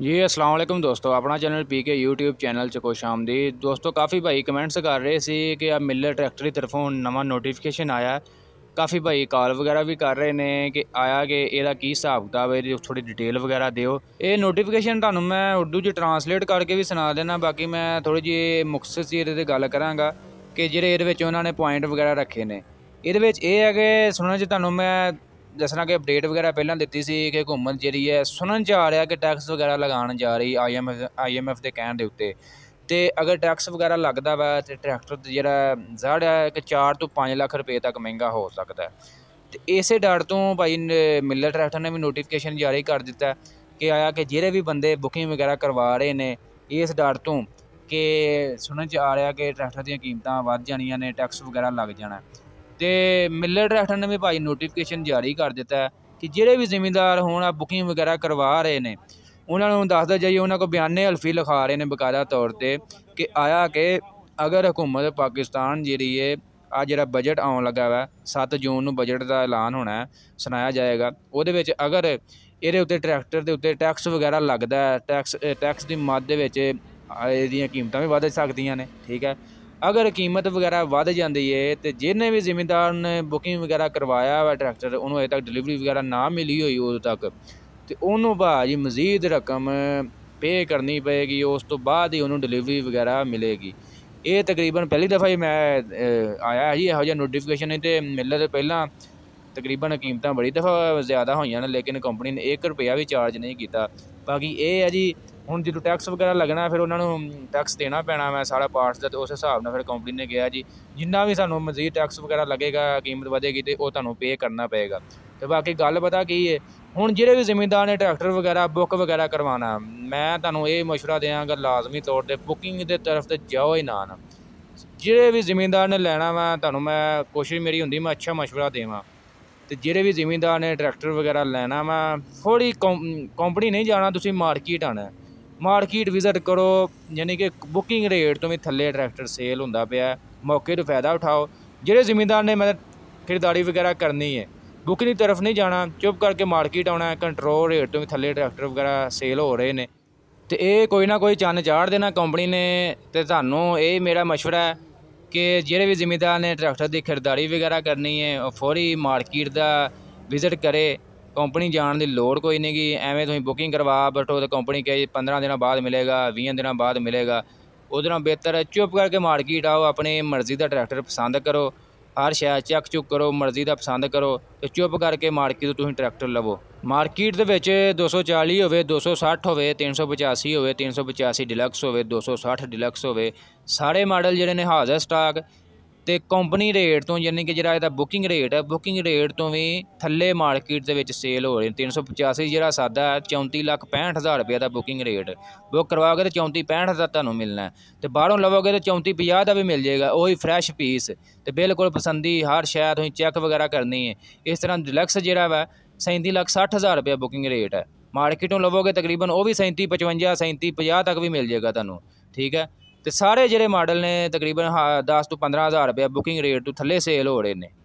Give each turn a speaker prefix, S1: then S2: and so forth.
S1: جی السلام علیکم دوستو اپنا چینل پی کے یوٹیوب چینل چکو شام کی دوستو کافی بھائی کمنٹس کر رہے سی کہ اب ملر ٹریکٹری طرفوں ہوں نواں نوٹیفیشن آیا کافی بھائی کال وغیرہ بھی کر رہے ہیں کہ آیا کہ یہ حساب کتاب یہ تھوڑی ڈٹیل وغیرہ دوں یہ نوٹیفیشن تم اردو جو ٹرانسلیٹ کر کے بھی سنا دینا باقی میں تھوڑی جی مقصد سے یہ گل کروں گا کہ جڑے یہ انہوں نے پوائنٹ وغیرہ رکھے نے یہ ہے کہ سننے سے تو ਜਿਸ ਕਿ ਅਪਡੇਟ ਵਗੈਰਾ ਪਹਿਲਾਂ ਦਿੱਤੀ ਸੀ ਕਿ ਹਕੂਮਤ ਜਿਹੜੀ ਹੈ ਸੁਣਨ 'ਚ ਆ ਰਿਹਾ ਕਿ ਟੈਕਸ ਵਗੈਰਾ ਲਗਾਉਣ ਜਾ ਰਹੀ ਆਈਐਮਐਫ ਆਈਐਮਐਫ ਦੇ ਕਹਿਣ ਦੇ ਉੱਤੇ ਤੇ ਅਗਰ ਟੈਕਸ ਵਗੈਰਾ ਲੱਗਦਾ ਵਾ ਤੇ ਟਰੈਕਟਰ ਜਿਹੜਾ ਜ਼ਾੜਿਆ ਹੈ ਕਿ 4 ਤੋਂ 5 ਲੱਖ ਰੁਪਏ ਤੱਕ ਮਹਿੰਗਾ ਹੋ ਸਕਦਾ ਤੇ ਇਸੇ ਡਰ ਤੋਂ ਭਾਈ ਮਿਲਰ ਟਰੈਕਟਰ ਨੇ ਵੀ ਨੋਟੀਫਿਕੇਸ਼ਨ ਜਾਰੀ ਕਰ ਦਿੱਤਾ ਕਿ ਆਇਆ ਕਿ ਜਿਹੜੇ ਵੀ ਬੰਦੇ ਬੁਕਿੰਗ ਵਗੈਰਾ ਕਰਵਾ ਰਹੇ ਨੇ ਇਸ ਡਰ ਤੋਂ ਕਿ ਸੁਣਨ ਚ ਆ ਰਿਹਾ ਕਿ ਟਰੈਕਟਰ ਦੀਆਂ ਕੀਮਤਾਂ ਵੱਧ ਜਾਣੀਆਂ ਨੇ ਟੈਕਸ ਵਗੈਰਾ ਲੱਗ ਜਾਣਾ تو ملر ڈریکٹر نے بھی پی نوٹیفیشن جاری کر دیتا ہے کہ جہاں بھی زمیندار ہونا بکنگ وغیرہ کروا رہے ہیں انہوں نے دس دے جائیے ان کو بیان ہلفی لکھا رہے ہیں باقاعدہ طور پہ کہ آیا کہ اگر حکومت پاکستان جیری ہے آج جا بجٹ آن لگا وا سات جون بجٹ کا ایلان ہونا ہے سنایا جائے گا وہ اگر یہ وغیرہ لگتا ہے ٹیکس ٹیکس کی مدد یہ قیمت بھی ود سکتی ہیں ٹھیک ہے اگر کیمت وغیرہ ود جاتی ہے تو جنہیں بھی زمیندار نے بکنگ وغیرہ کروایا ہوا ٹریکٹر انہوں اب تک ڈلیوری وغیرہ نہ ملی ہوئی ادو تک تو انہوں بعد ہی مزید رقم پے کرنی پڑے گی اس بعد ہی انہوں ڈلیوری وغیرہ ملے گی یہ تقریباً پہلی دفعہ ہی میں آیا ہی یہ نوٹیفیشن تو ملنے سے پہلے تقریباً قیمتیں بڑی دفاع زیادہ ہوئی لیکن کمپنی نے ایک روپیہ بھی چارج نہیں باقی یہ ہے جی ہوں جی ٹیکس وغیرہ لگنا پھر انہوں نے ٹیکس دینا پینا وی سارا پارٹس کا تو اس حساب سے پھر کمپنی نے کہا جی جنہیں بھی سن ٹیکس وغیرہ لگے گا کیمت وجے گی تو وہ تعلیم پے کرنا پائے گا تو باقی گل پتہ کی ہے ہوں جی زمیندار نے ٹریکٹر وغیرہ بک وغیرہ کروانا میں تعلیم یہ مشورہ دیا گا لازمی طور پہ بکنگ کے ترفت جاؤ ہی نان جی زمیندار نے لینا وا تمہوں میں کوشش میری ہوں میں اچھا مشورہ داں ਤੇ ਜਿਹੜੇ ਵੀ ਜ਼ਿਮੀਂਦਾਰ ਨੇ ਟਰੈਕਟਰ ਵਗੈਰਾ ਲੈਣਾ ਵਾ ਥੋੜੀ ਕੰਪਨੀ ਨਹੀਂ ਜਾਣਾ ਤੁਸੀਂ ਮਾਰਕੀਟ ਆਣਾ ਮਾਰਕੀਟ ਵਿਜ਼ਿਟ ਕਰੋ ਯਾਨੀ ਕਿ ਬੁਕਿੰਗ ਰੇਟ ਤੋਂ ਵੀ ਥੱਲੇ ਟਰੈਕਟਰ ਸੇਲ ਹੁੰਦਾ ਪਿਆ ਮੌਕੇ ਤੋਂ ਫਾਇਦਾ ਉਠਾਓ ਜਿਹੜੇ ਜ਼ਿਮੀਂਦਾਰ ਨੇ ਮੈਂ ਖਰੀਦਾਰੀ ਵਗੈਰਾ ਕਰਨੀ ਹੈ ਬੁਕਿੰਗ ਦੀ ਤਰਫ ਨਹੀਂ ਜਾਣਾ ਚੁੱਪ ਕਰਕੇ ਮਾਰਕੀਟ ਆਉਣਾ ਕੰਟਰੋਲ ਰੇਟ ਤੋਂ ਵੀ ਥੱਲੇ ਟਰੈਕਟਰ ਵਗੈਰਾ ਸੇਲ ਹੋ ਰਹੇ ਨੇ ਤੇ ਇਹ ਕੋਈ ਨਾ ਕੋਈ ਚੰਨ ਚਾੜ ਦੇਣਾ ਕੰਪਨੀ ਨੇ ਤੇ ਤੁਹਾਨੂੰ ਇਹ ਮੇਰਾ مشورہ ਹੈ کہ جی بھی زمیندار نے ٹریکٹر کی خریداری وغیرہ کرنی ہے فوری مارکیٹ کا وزٹ کرے کمپنی جان کی لڑ کوئی نہیں کہ ایویں تم بکنگ کروا بیٹھو تو کمپنی کہ پندرہ دن بعد ملے گا بھی دن بعد ملے گا اُدو بہتر چوپ کر کے مارکیٹ آؤ اپنی مرضی کا ٹریکٹر پسند کرو ਹਰ ਸ਼ਾਇ ਚੱਕ ਚੁੱਕ ਕਰੋ ਮਰਜ਼ੀ ਦਾ ਪਸੰਦ ਕਰੋ ਤੇ ਚੁੱਪ ਕਰਕੇ ਮਾਰਕੀਟ ਤੋਂ ਤੁਸੀਂ ਟਰੈਕਟਰ ਲਵੋ ਮਾਰਕੀਟ ਦੇ ਵਿੱਚ 240 ਹੋਵੇ 260 ਹੋਵੇ 385 ਹੋਵੇ 385 ਡਿਲੈਕਸ ਹੋਵੇ 260 ਡਿਲੈਕਸ ਹੋਵੇ ਸਾਰੇ ਮਾਡਲ ਜਿਹੜੇ ਨੇ ਹਾਜ਼ਰ ਸਟਾਕ ਤੇ ਕੰਪਨੀ ਰੇਟ ਤੋਂ ਯਾਨੀ ਕਿ ਜਿਹੜਾ ਇਹਦਾ ਬੁਕਿੰਗ ਰੇਟ ਹੈ ਬੁਕਿੰਗ ਰੇਟ ਤੋਂ ਵੀ ਥੱਲੇ ਮਾਰਕੀਟ ਦੇ ਵਿੱਚ ਸੇਲ ਹੋ ਰਹੀ 385 ਜਿਹੜਾ ਸਾਦਾ 34 ਲੱਖ 65000 ਰੁਪਏ ਦਾ ਬੁਕਿੰਗ ਰੇਟ ਬੁੱਕ ਕਰਵਾਓਗੇ ਤਾਂ 34 65000 ਤੁਹਾਨੂੰ ਮਿਲਣਾ ਤੇ ਬਾਹਰੋਂ ਲਵੋਗੇ ਤਾਂ 34 50 ਦਾ ਵੀ ਮਿਲ ਜਾਏਗਾ ਉਹੀ ਫਰੈਸ਼ ਪੀਸ ਤੇ ਬਿਲਕੁਲ ਪਸੰਦੀ ਹਰ ਸ਼ਾਇਦ ਤੁਸੀਂ ਚੈੱਕ ਵਗੈਰਾ ਕਰਨੀ ਹੈ ਇਸ ਤਰ੍ਹਾਂ ਡਿਲੈਕਸ ਜਿਹੜਾ ਵਾ 37 ਲੱਖ 60000 ਰੁਪਏ ਬੁਕਿੰਗ ਰੇਟ ਹੈ ਮਾਰਕੀਟੋਂ ਲਵੋਗੇ ਤਕਰੀਬਨ ਉਹ ਵੀ 37 55 37 50 ਤੱਕ ਵੀ ਮਿਲ ਜਾਏਗਾ ਤੁਹਾਨੂੰ ਠੀਕ ਹੈ ਤੇ ਸਾਰੇ ਜਿਹੜੇ ਮਾਡਲ ਨੇ ਤਕਰੀਬਨ 10 ਤੋਂ 15000 ਰੁਪਏ ਬੁਕਿੰਗ ਰੇਟ ਤੋਂ ਥੱਲੇ ਸੇਲ ਹੋ ਰਹੇ ਨੇ